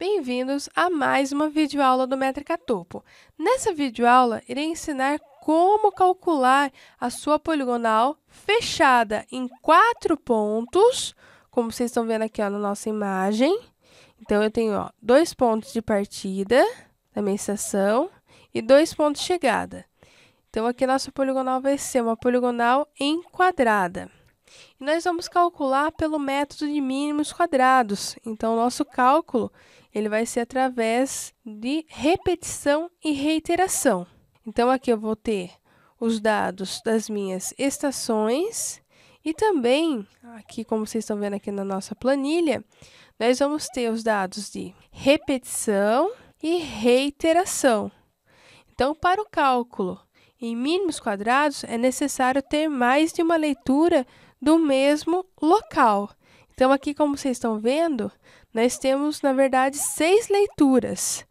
Bem-vindos a mais uma videoaula do Métrica Topo. Nessa videoaula, irei ensinar como calcular a sua poligonal fechada em quatro pontos, como vocês estão vendo aqui ó, na nossa imagem. Então, eu tenho ó, dois pontos de partida da minha estação e dois pontos de chegada. Então, aqui nossa poligonal vai ser uma poligonal enquadrada. E nós vamos calcular pelo método de mínimos quadrados. Então, nosso cálculo ele vai ser através de repetição e reiteração. Então, aqui eu vou ter os dados das minhas estações e também, aqui como vocês estão vendo aqui na nossa planilha, nós vamos ter os dados de repetição e reiteração. Então, para o cálculo em mínimos quadrados, é necessário ter mais de uma leitura do mesmo local. Então, aqui, como vocês estão vendo, nós temos, na verdade, seis leituras: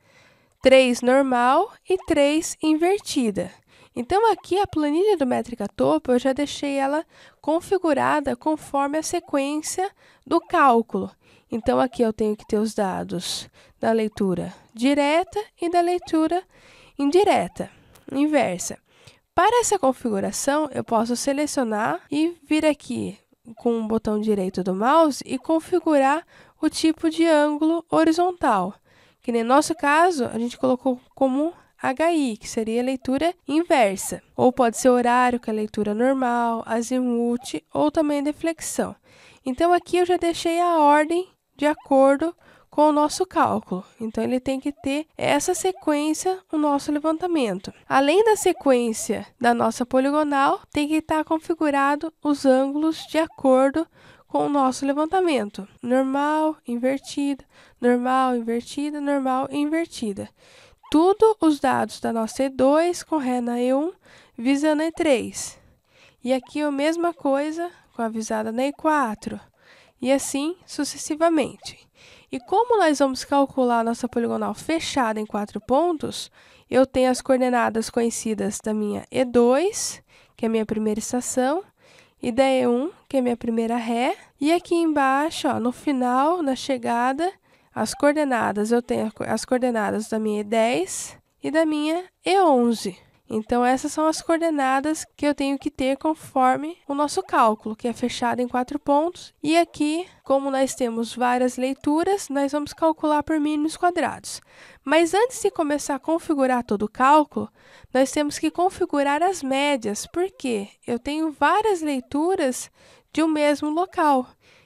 três normal e três invertida. Então, aqui a planilha do Métrica Topo, eu já deixei ela configurada conforme a sequência do cálculo. Então, aqui eu tenho que ter os dados da leitura direta e da leitura indireta, inversa. Para essa configuração, eu posso selecionar e vir aqui com o botão direito do mouse e configurar o tipo de ângulo horizontal, que no nosso caso a gente colocou como HI, que seria a leitura inversa, ou pode ser horário, que é a leitura normal, azimuth ou também deflexão. Então aqui eu já deixei a ordem de acordo com com o nosso cálculo. Então, ele tem que ter essa sequência o nosso levantamento. Além da sequência da nossa poligonal, tem que estar configurado os ângulos de acordo com o nosso levantamento. Normal, invertida, normal, invertida, normal, invertida. Tudo os dados da nossa E2 com ré na E1, visando E3. E aqui a mesma coisa com a visada na E4. E assim sucessivamente. E como nós vamos calcular nossa poligonal fechada em quatro pontos, eu tenho as coordenadas conhecidas da minha E2, que é a minha primeira estação, e da E1, que é a minha primeira ré. E aqui embaixo, ó, no final, na chegada, as coordenadas, eu tenho as coordenadas da minha E10 e da minha E11. Então, essas são as coordenadas que eu tenho que ter conforme o nosso cálculo, que é fechado em quatro pontos. E aqui, como nós temos várias leituras, nós vamos calcular por mínimos quadrados. Mas antes de começar a configurar todo o cálculo, nós temos que configurar as médias, porque eu tenho várias leituras de um mesmo local.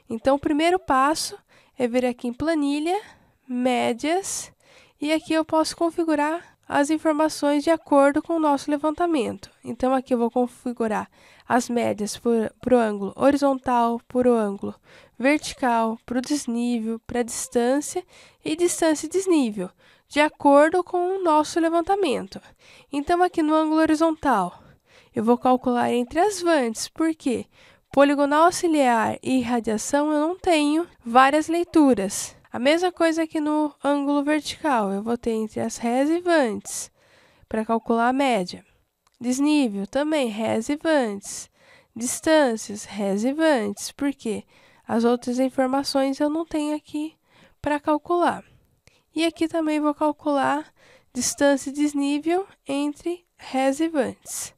Então, o primeiro passo é vir aqui em planilha, médias, e aqui eu posso configurar as informações de acordo com o nosso levantamento. Então, aqui eu vou configurar as médias para o ângulo horizontal, para o ângulo vertical, para o desnível, para a distância e distância e desnível, de acordo com o nosso levantamento. Então, aqui no ângulo horizontal, eu vou calcular entre as vantes, porque poligonal auxiliar e radiação eu não tenho várias leituras. A mesma coisa aqui no ângulo vertical, eu vou ter entre as resivantes para calcular a média. Desnível também, resivantes. Distâncias, resivantes, porque as outras informações eu não tenho aqui para calcular. E aqui também vou calcular distância e desnível entre resivantes.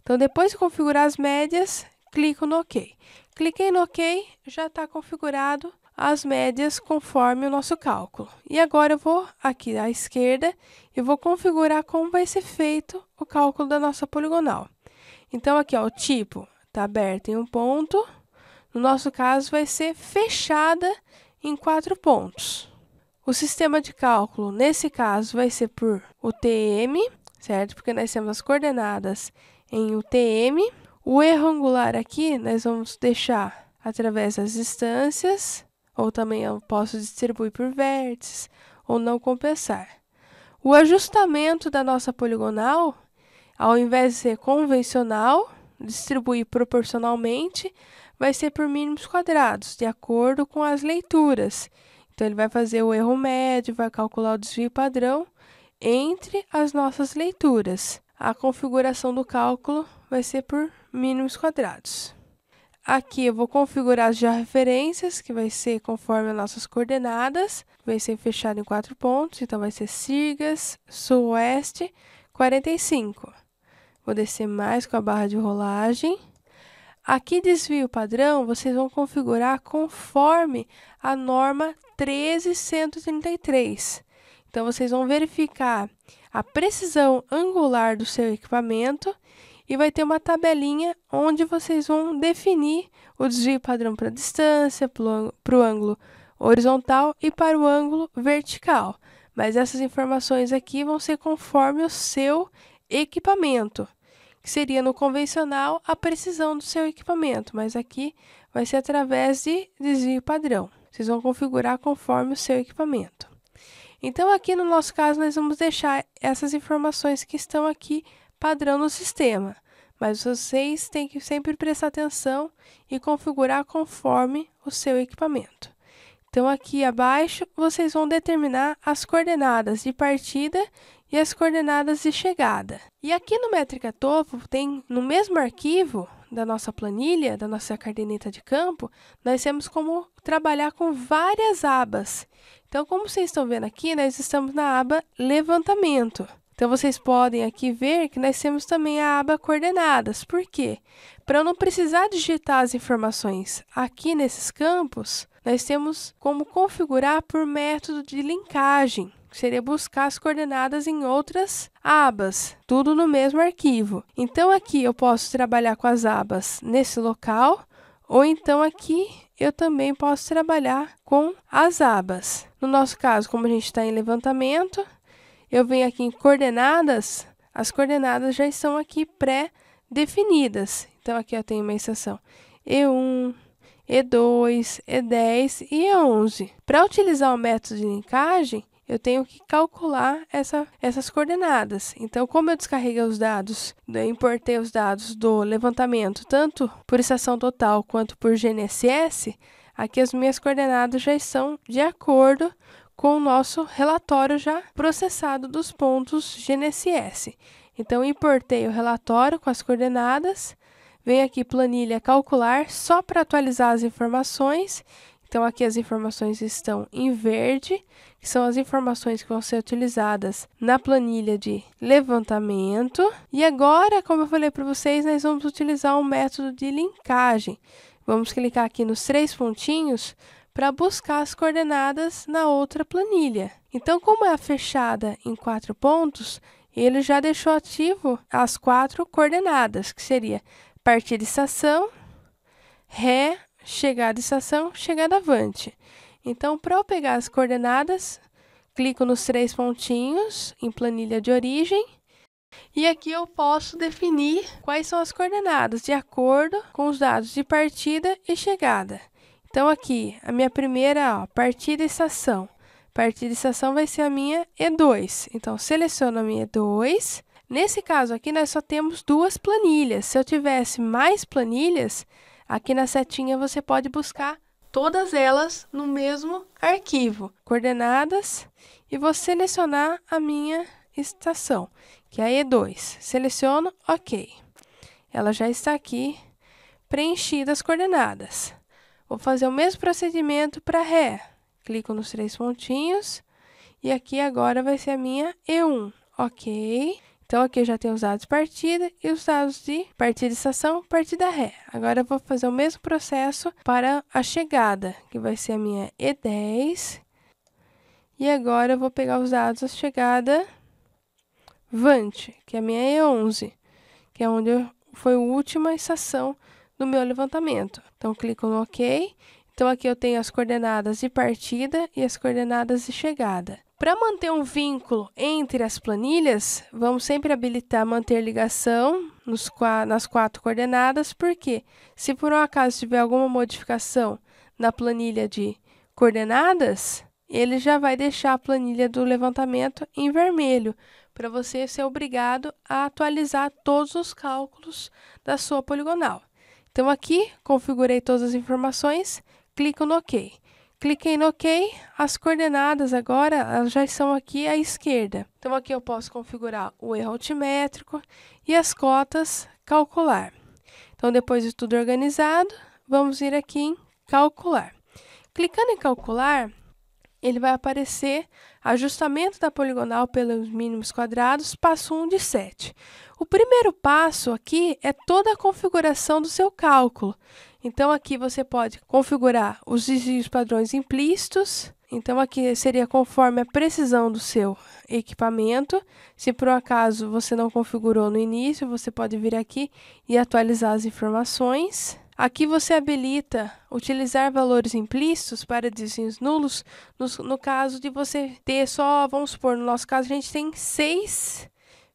Então, depois de configurar as médias, clico no OK. Cliquei no OK, já está configurado as médias conforme o nosso cálculo. E agora eu vou aqui à esquerda e vou configurar como vai ser feito o cálculo da nossa poligonal. Então, aqui ó, o tipo está aberto em um ponto, no nosso caso vai ser fechada em quatro pontos. O sistema de cálculo, nesse caso, vai ser por UTM, certo? Porque nós temos as coordenadas em UTM. O erro angular aqui, nós vamos deixar através das distâncias ou também eu posso distribuir por vértices, ou não compensar. O ajustamento da nossa poligonal, ao invés de ser convencional, distribuir proporcionalmente, vai ser por mínimos quadrados, de acordo com as leituras. Então, ele vai fazer o erro médio, vai calcular o desvio padrão entre as nossas leituras. A configuração do cálculo vai ser por mínimos quadrados. Aqui eu vou configurar as georreferências, que vai ser conforme as nossas coordenadas. Vai ser fechado em quatro pontos, então vai ser Sirgas, Sul-Oeste, 45. Vou descer mais com a barra de rolagem. Aqui, desvio padrão, vocês vão configurar conforme a norma 13133. Então, vocês vão verificar a precisão angular do seu equipamento e vai ter uma tabelinha onde vocês vão definir o desvio padrão para a distância, para o ângulo horizontal e para o ângulo vertical. Mas essas informações aqui vão ser conforme o seu equipamento, que seria no convencional a precisão do seu equipamento, mas aqui vai ser através de desvio padrão. Vocês vão configurar conforme o seu equipamento. Então, aqui no nosso caso, nós vamos deixar essas informações que estão aqui padrão no sistema, mas vocês têm que sempre prestar atenção e configurar conforme o seu equipamento. Então, aqui abaixo, vocês vão determinar as coordenadas de partida e as coordenadas de chegada. E aqui no Métrica Topo, tem no mesmo arquivo da nossa planilha, da nossa caderneta de campo, nós temos como trabalhar com várias abas. Então, como vocês estão vendo aqui, nós estamos na aba Levantamento. Então vocês podem aqui ver que nós temos também a aba coordenadas. Por quê? Para eu não precisar digitar as informações aqui nesses campos, nós temos como configurar por método de linkagem, que seria buscar as coordenadas em outras abas, tudo no mesmo arquivo. Então aqui eu posso trabalhar com as abas nesse local, ou então aqui eu também posso trabalhar com as abas. No nosso caso, como a gente está em levantamento, eu venho aqui em coordenadas, as coordenadas já estão aqui pré-definidas. Então, aqui eu tenho uma estação E1, E2, E10 e E11. Para utilizar o método de linkagem, eu tenho que calcular essa, essas coordenadas. Então, como eu descarreguei os dados, eu né, importei os dados do levantamento, tanto por estação total quanto por GNSS, aqui as minhas coordenadas já estão de acordo com o nosso relatório já processado dos pontos GNSS. Então, importei o relatório com as coordenadas, venho aqui planilha calcular só para atualizar as informações. Então, aqui as informações estão em verde, que são as informações que vão ser utilizadas na planilha de levantamento. E agora, como eu falei para vocês, nós vamos utilizar um método de linkagem. Vamos clicar aqui nos três pontinhos para buscar as coordenadas na outra planilha. Então, como é fechada em quatro pontos, ele já deixou ativo as quatro coordenadas, que seria da estação, ré, chegada estação, chegada avante. Então, para eu pegar as coordenadas, clico nos três pontinhos em planilha de origem e aqui eu posso definir quais são as coordenadas de acordo com os dados de partida e chegada. Então aqui, a minha primeira ó, partida estação. Partida estação vai ser a minha E2. Então seleciono a minha E2. Nesse caso aqui, nós só temos duas planilhas. Se eu tivesse mais planilhas, aqui na setinha você pode buscar todas elas no mesmo arquivo, coordenadas, e vou selecionar a minha estação, que é a E2. Seleciono, ok. Ela já está aqui preenchida as coordenadas. Vou fazer o mesmo procedimento para Ré. Clico nos três pontinhos. E aqui agora vai ser a minha E1. Ok. Então, aqui eu já tenho os dados partida e os dados de partida de estação, partida ré. Agora, eu vou fazer o mesmo processo para a chegada, que vai ser a minha E10. E agora, eu vou pegar os dados da chegada VANT, que é a minha E11, que é onde foi a última estação no meu levantamento. Então, clico no OK. Então, aqui eu tenho as coordenadas de partida e as coordenadas de chegada. Para manter um vínculo entre as planilhas, vamos sempre habilitar manter ligação nos, nas quatro coordenadas, porque se por um acaso tiver alguma modificação na planilha de coordenadas, ele já vai deixar a planilha do levantamento em vermelho, para você ser obrigado a atualizar todos os cálculos da sua poligonal. Então aqui configurei todas as informações, clico no OK. Cliquei no OK, as coordenadas agora elas já estão aqui à esquerda. Então aqui eu posso configurar o erro altimétrico e as cotas calcular. Então depois de tudo organizado, vamos ir aqui em calcular. Clicando em calcular, ele vai aparecer ajustamento da poligonal pelos mínimos quadrados, passo 1 de 7. O primeiro passo aqui é toda a configuração do seu cálculo. Então, aqui você pode configurar os desvios padrões implícitos. Então, aqui seria conforme a precisão do seu equipamento. Se por um acaso você não configurou no início, você pode vir aqui e atualizar as informações. Aqui você habilita utilizar valores implícitos para desenhos nulos no, no, caso de você ter só, vamos supor, no nosso caso a gente tem seis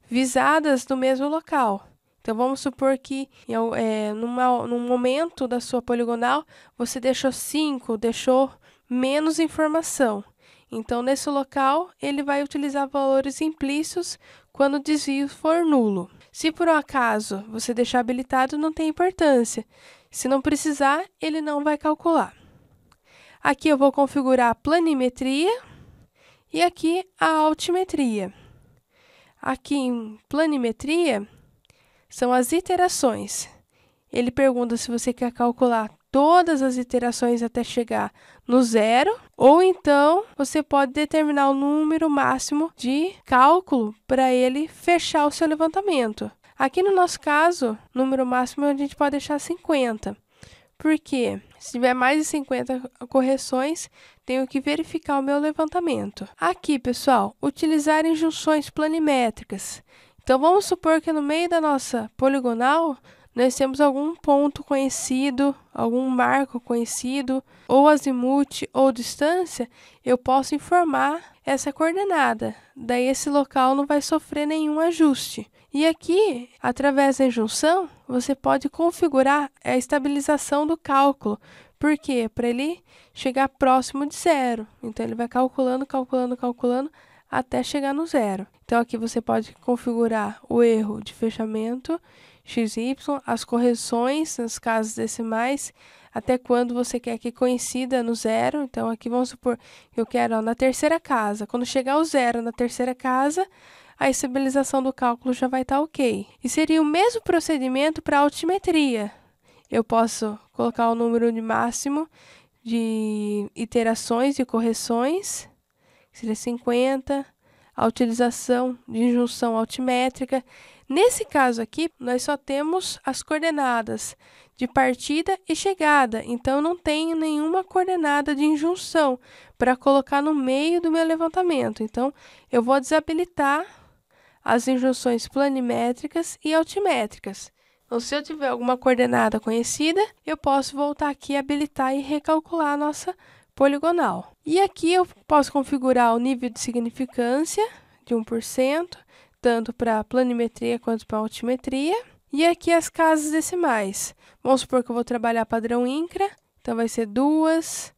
visadas do mesmo local. Então vamos supor que é, numa, num momento da sua poligonal você deixou cinco, deixou menos informação. Então nesse local ele vai utilizar valores implícitos quando o desvio for nulo. Se por um acaso você deixar habilitado, não tem importância. Se não precisar, ele não vai calcular. Aqui eu vou configurar a planimetria e aqui a altimetria. Aqui em planimetria são as iterações. Ele pergunta se você quer calcular todas as iterações até chegar no zero, ou então você pode determinar o número máximo de cálculo para ele fechar o seu levantamento. Aqui no nosso caso, número máximo a gente pode deixar 50. Porque se tiver mais de 50 correções, tenho que verificar o meu levantamento. Aqui, pessoal, utilizar injunções planimétricas. Então vamos supor que no meio da nossa poligonal nós temos algum ponto conhecido, algum marco conhecido, ou azimute ou distância, eu posso informar essa coordenada. Daí esse local não vai sofrer nenhum ajuste. E aqui, através da junção, você pode configurar a estabilização do cálculo. Por quê? Para ele chegar próximo de zero. Então, ele vai calculando, calculando, calculando até chegar no zero. Então, aqui você pode configurar o erro de fechamento XY, as correções nas casas decimais, até quando você quer que coincida no zero. Então, aqui vamos supor que eu quero ó, na terceira casa. Quando chegar o zero na terceira casa, a estabilização do cálculo já vai estar tá ok. E seria o mesmo procedimento para a altimetria. Eu posso colocar o número de máximo de iterações e correções, que seria 50, a utilização de injunção altimétrica, Nesse caso aqui, nós só temos as coordenadas de partida e chegada, então não tenho nenhuma coordenada de injunção para colocar no meio do meu levantamento. Então, eu vou desabilitar as injunções planimétricas e altimétricas. Então, se eu tiver alguma coordenada conhecida, eu posso voltar aqui, habilitar e recalcular a nossa poligonal. E aqui eu posso configurar o nível de significância de 1%, tanto para planimetria quanto para altimetria. E aqui as casas decimais. Vamos supor que eu vou trabalhar padrão INCRA, então vai ser duas,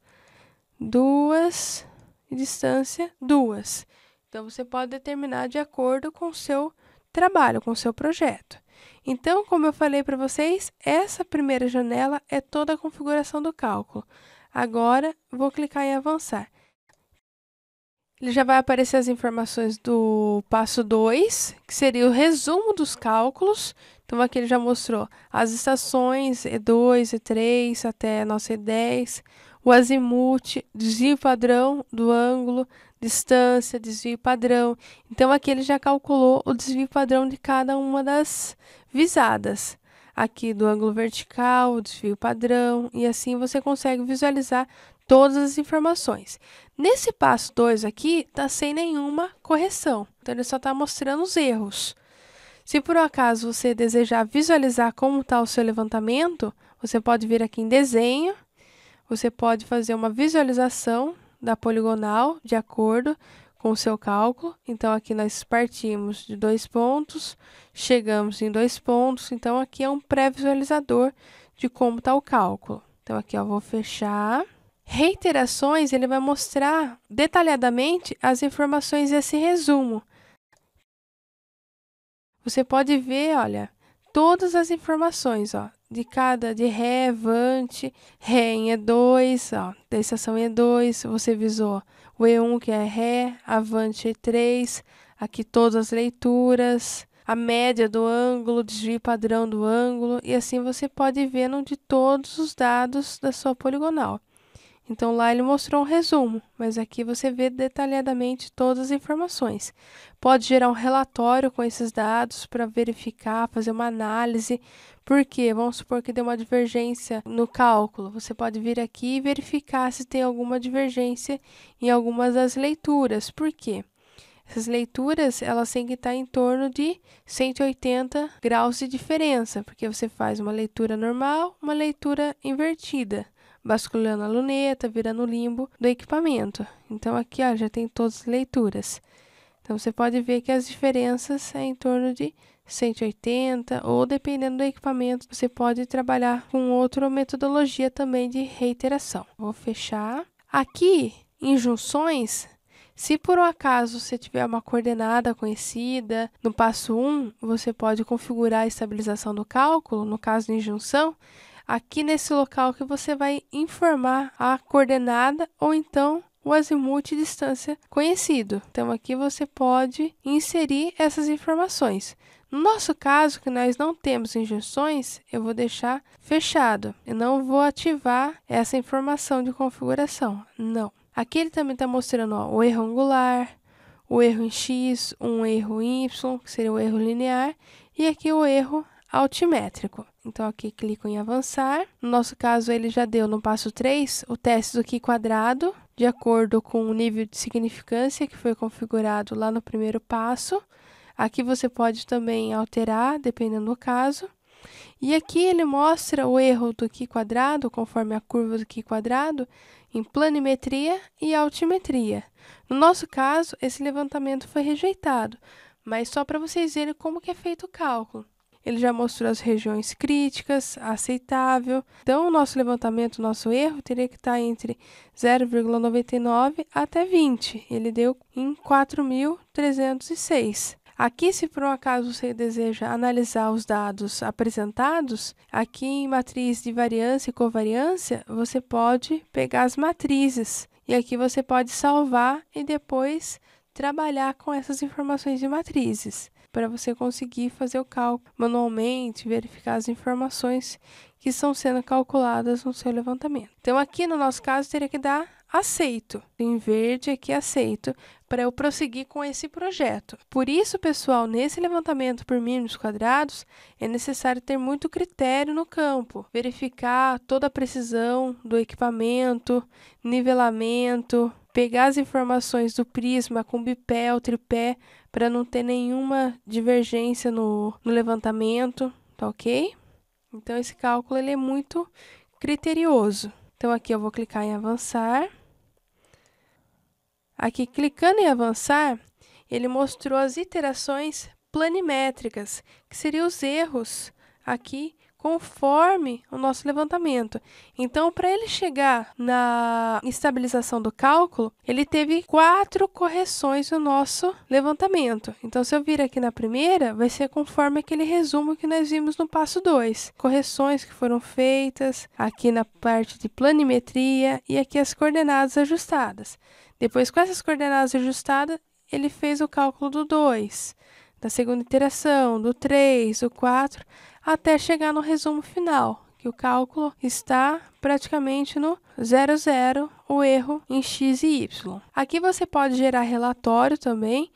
duas, e distância duas. Então você pode determinar de acordo com o seu trabalho, com o seu projeto. Então, como eu falei para vocês, essa primeira janela é toda a configuração do cálculo. Agora, vou clicar em avançar. Ele já vai aparecer as informações do passo 2, que seria o resumo dos cálculos. Então, aqui ele já mostrou as estações E2, E3 até a nossa E10, o azimute, desvio padrão do ângulo, distância, desvio padrão. Então, aqui ele já calculou o desvio padrão de cada uma das visadas. Aqui do ângulo vertical, desvio padrão, e assim você consegue visualizar todas as informações. Nesse passo 2 aqui, tá sem nenhuma correção, então ele só está mostrando os erros. Se por um acaso você desejar visualizar como está o seu levantamento, você pode vir aqui em desenho, você pode fazer uma visualização da poligonal de acordo com o seu cálculo. Então, aqui nós partimos de dois pontos, chegamos em dois pontos. Então, aqui é um pré-visualizador de como está o cálculo. Então, aqui eu vou fechar reiterações, ele vai mostrar detalhadamente as informações desse resumo. Você pode ver, olha, todas as informações, ó, de cada, de ré, vante, ré em E2, ó, da estação E2, você visou o E1 que é ré, avante E3, aqui todas as leituras, a média do ângulo, desvio padrão do ângulo, e assim você pode ver de todos os dados da sua poligonal. Então lá ele mostrou um resumo, mas aqui você vê detalhadamente todas as informações. Pode gerar um relatório com esses dados para verificar, fazer uma análise, porque vamos supor que deu uma divergência no cálculo. Você pode vir aqui e verificar se tem alguma divergência em algumas das leituras. Por quê? Essas leituras, elas têm que estar em torno de 180 graus de diferença, porque você faz uma leitura normal, uma leitura invertida basculando a luneta, virando o limbo do equipamento. Então aqui ó, já tem todas as leituras. Então você pode ver que as diferenças é em torno de 180 ou dependendo do equipamento, você pode trabalhar com outra metodologia também de reiteração. Vou fechar. Aqui em junções, se por um acaso você tiver uma coordenada conhecida, no passo 1, você pode configurar a estabilização do cálculo, no caso de injunção, aqui nesse local que você vai informar a coordenada ou então o azimuth distância conhecido. Então aqui você pode inserir essas informações. No nosso caso, que nós não temos injeções, eu vou deixar fechado. Eu não vou ativar essa informação de configuração, não. Aqui ele também está mostrando ó, o erro angular, o erro em X, um erro em Y, que seria o erro linear, e aqui o erro altimétrico. Então aqui clico em avançar. No nosso caso ele já deu no passo 3 o teste do Q quadrado, de acordo com o nível de significância que foi configurado lá no primeiro passo. Aqui você pode também alterar, dependendo do caso. E aqui ele mostra o erro do Q quadrado, conforme a curva do Q quadrado, em planimetria e altimetria. No nosso caso, esse levantamento foi rejeitado, mas só para vocês verem como que é feito o cálculo ele já mostrou as regiões críticas, aceitável. Então, o nosso levantamento, o nosso erro, teria que estar entre 0,99 até 20. Ele deu em 4.306. Aqui, se por um acaso você deseja analisar os dados apresentados, aqui em matriz de variância e covariância, você pode pegar as matrizes e aqui você pode salvar e depois trabalhar com essas informações de matrizes para você conseguir fazer o cálculo manualmente, verificar as informações que estão sendo calculadas no seu levantamento. Então, aqui no nosso caso, teria que dar aceito. Em verde aqui, aceito, para eu prosseguir com esse projeto. Por isso, pessoal, nesse levantamento por mínimos quadrados, é necessário ter muito critério no campo, verificar toda a precisão do equipamento, nivelamento, pegar as informações do prisma com bipé ou tripé para não ter nenhuma divergência no, no levantamento, tá ok? Então, esse cálculo ele é muito criterioso. Então, aqui eu vou clicar em avançar. Aqui, clicando em avançar, ele mostrou as iterações planimétricas, que seriam os erros aqui conforme o nosso levantamento. Então, para ele chegar na estabilização do cálculo, ele teve quatro correções no nosso levantamento. Então, se eu vir aqui na primeira, vai ser conforme aquele resumo que nós vimos no passo 2. Correções que foram feitas aqui na parte de planimetria e aqui as coordenadas ajustadas. Depois, com essas coordenadas ajustadas, ele fez o cálculo do 2, da segunda iteração, do 3, do 4, até chegar no resumo final, que o cálculo está praticamente no zero zero, o erro em x e y. Aqui você pode gerar relatório também,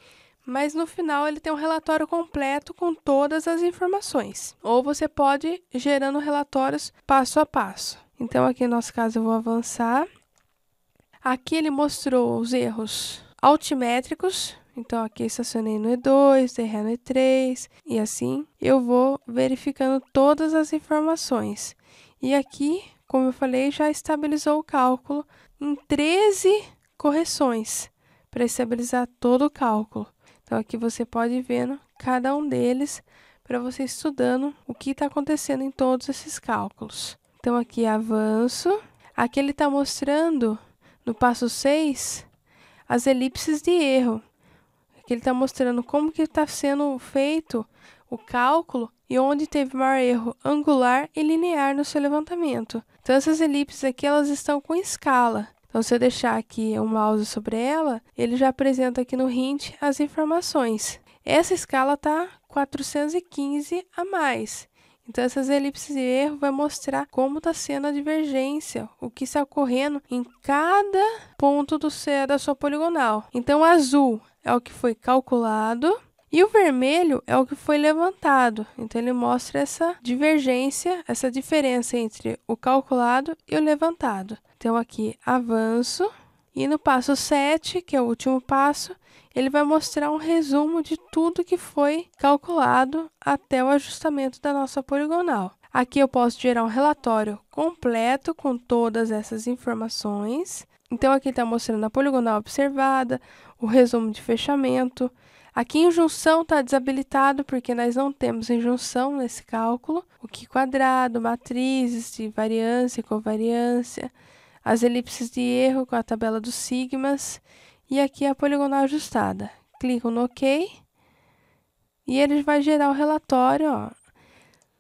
mas no final ele tem um relatório completo com todas as informações. Ou você pode ir gerando relatórios passo a passo. Então aqui no nosso caso eu vou avançar. Aqui ele mostrou os erros altimétricos, então aqui estacionei no E2, dei ré no E3 e assim eu vou verificando todas as informações. E aqui, como eu falei, já estabilizou o cálculo em 13 correções para estabilizar todo o cálculo. Então aqui você pode ir vendo cada um deles para você estudando o que está acontecendo em todos esses cálculos. Então aqui avanço. Aqui ele está mostrando no passo 6 as elipses de erro que ele está mostrando como que está sendo feito o cálculo e onde teve maior erro angular e linear no seu levantamento. Então essas elipses aqui elas estão com escala. Então se eu deixar aqui o mouse sobre ela, ele já apresenta aqui no hint as informações. Essa escala está 415 a mais. Então, essas elipses de erro vai mostrar como está sendo a divergência, o que está ocorrendo em cada ponto do, da sua poligonal. Então, o azul é o que foi calculado e o vermelho é o que foi levantado. Então, ele mostra essa divergência, essa diferença entre o calculado e o levantado. Então, aqui, avanço. E no passo 7, que é o último passo, ele vai mostrar um resumo de tudo que foi calculado até o ajustamento da nossa poligonal. Aqui eu posso gerar um relatório completo com todas essas informações. Então, aqui está mostrando a poligonal observada, o resumo de fechamento. Aqui, injunção está desabilitado, porque nós não temos injunção nesse cálculo. O que quadrado, matrizes de variância e covariância, as elipses de erro com a tabela dos sigmas e aqui é a poligonal ajustada. Clico no OK e ele vai gerar o relatório, ó.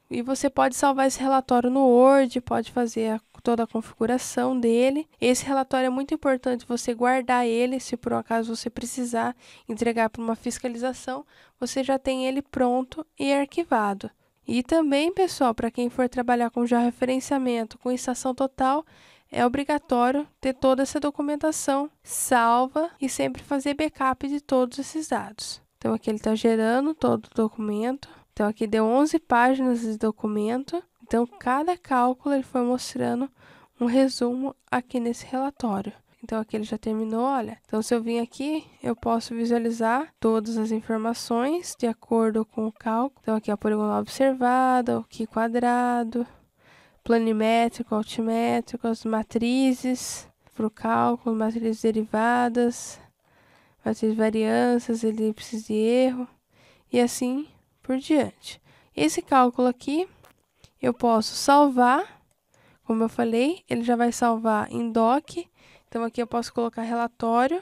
E você pode salvar esse relatório no Word, pode fazer a, toda a configuração dele. Esse relatório é muito importante você guardar ele, se por um acaso você precisar entregar para uma fiscalização, você já tem ele pronto e arquivado. E também, pessoal, para quem for trabalhar com georreferenciamento, com estação total, é obrigatório ter toda essa documentação salva e sempre fazer backup de todos esses dados. Então aqui ele está gerando todo o documento. Então aqui deu 11 páginas de documento. Então cada cálculo ele foi mostrando um resumo aqui nesse relatório. Então aqui ele já terminou, olha. Então se eu vim aqui, eu posso visualizar todas as informações de acordo com o cálculo. Então aqui a poligonal observada, o Q quadrado, planimétrico, altimétrico, as matrizes para o cálculo, matrizes derivadas, matrizes variâncias, elipses de erro e assim por diante. Esse cálculo aqui eu posso salvar, como eu falei, ele já vai salvar em DOC, então aqui eu posso colocar relatório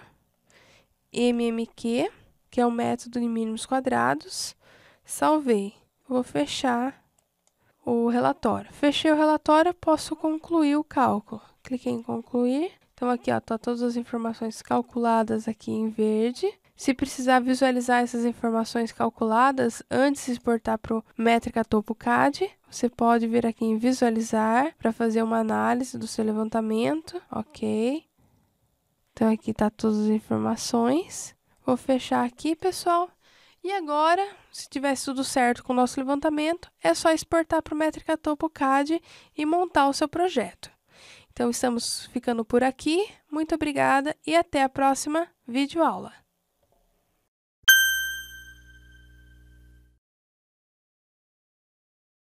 MMQ, que é o método de mínimos quadrados, salvei. Vou fechar o relatório. Fechei o relatório, posso concluir o cálculo. Cliquei em concluir. Então aqui ó, tá todas as informações calculadas aqui em verde. Se precisar visualizar essas informações calculadas antes de exportar para o Métrica Topo CAD, você pode vir aqui em visualizar para fazer uma análise do seu levantamento, ok? Então aqui tá todas as informações. Vou fechar aqui, pessoal. E agora, se tivesse tudo certo com o nosso levantamento, é só exportar para o Métrica Topo CAD e montar o seu projeto. Então, estamos ficando por aqui. Muito obrigada e até a próxima videoaula.